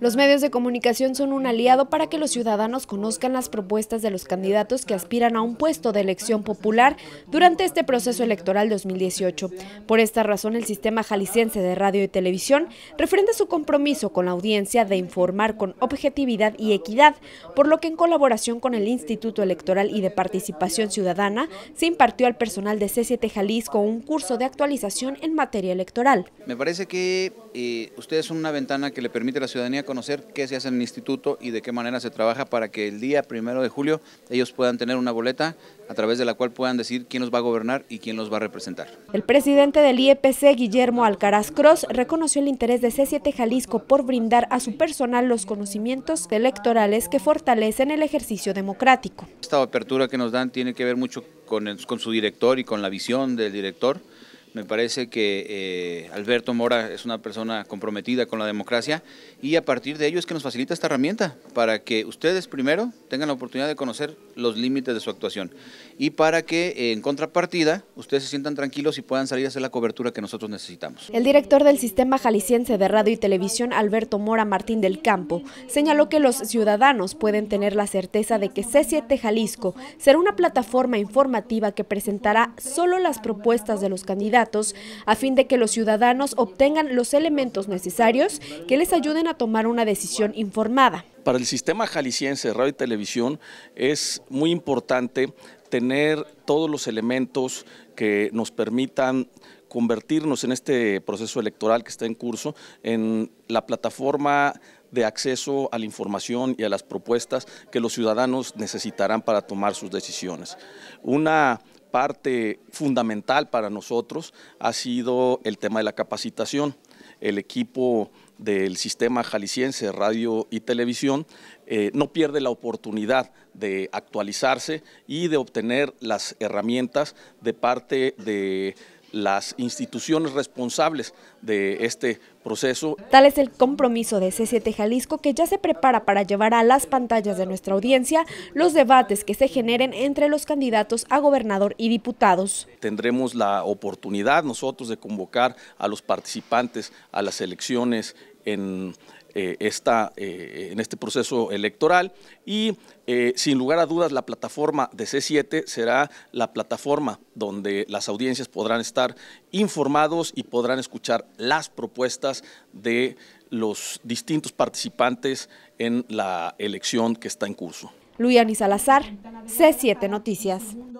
Los medios de comunicación son un aliado para que los ciudadanos conozcan las propuestas de los candidatos que aspiran a un puesto de elección popular durante este proceso electoral 2018. Por esta razón, el sistema jalisciense de radio y televisión refrenda su compromiso con la audiencia de informar con objetividad y equidad, por lo que en colaboración con el Instituto Electoral y de Participación Ciudadana se impartió al personal de C7 Jalisco un curso de actualización en materia electoral. Me parece que eh, ustedes son una ventana que le permite a la ciudad ciudadanía conocer qué se hace en el instituto y de qué manera se trabaja para que el día primero de julio ellos puedan tener una boleta a través de la cual puedan decir quién los va a gobernar y quién los va a representar. El presidente del IEPC, Guillermo Alcaraz Cross, reconoció el interés de C7 Jalisco por brindar a su personal los conocimientos electorales que fortalecen el ejercicio democrático. Esta apertura que nos dan tiene que ver mucho con, con su director y con la visión del director. Me parece que eh, Alberto Mora es una persona comprometida con la democracia y a partir de ello es que nos facilita esta herramienta para que ustedes primero tengan la oportunidad de conocer los límites de su actuación y para que eh, en contrapartida ustedes se sientan tranquilos y puedan salir a hacer la cobertura que nosotros necesitamos. El director del Sistema Jalisciense de Radio y Televisión, Alberto Mora Martín del Campo, señaló que los ciudadanos pueden tener la certeza de que C7 Jalisco será una plataforma informativa que presentará solo las propuestas de los candidatos a fin de que los ciudadanos obtengan los elementos necesarios que les ayuden a tomar una decisión informada. Para el sistema jalisciense de radio y televisión es muy importante tener todos los elementos que nos permitan convertirnos en este proceso electoral que está en curso en la plataforma de acceso a la información y a las propuestas que los ciudadanos necesitarán para tomar sus decisiones. Una parte fundamental para nosotros ha sido el tema de la capacitación. El equipo del sistema jalisciense radio y televisión eh, no pierde la oportunidad de actualizarse y de obtener las herramientas de parte de las instituciones responsables de este proceso. Tal es el compromiso de C7 Jalisco que ya se prepara para llevar a las pantallas de nuestra audiencia los debates que se generen entre los candidatos a gobernador y diputados. Tendremos la oportunidad nosotros de convocar a los participantes a las elecciones en, eh, esta, eh, en este proceso electoral y eh, sin lugar a dudas la plataforma de C7 será la plataforma donde las audiencias podrán estar informados y podrán escuchar las propuestas de los distintos participantes en la elección que está en curso. Luis Salazar, C7 Noticias.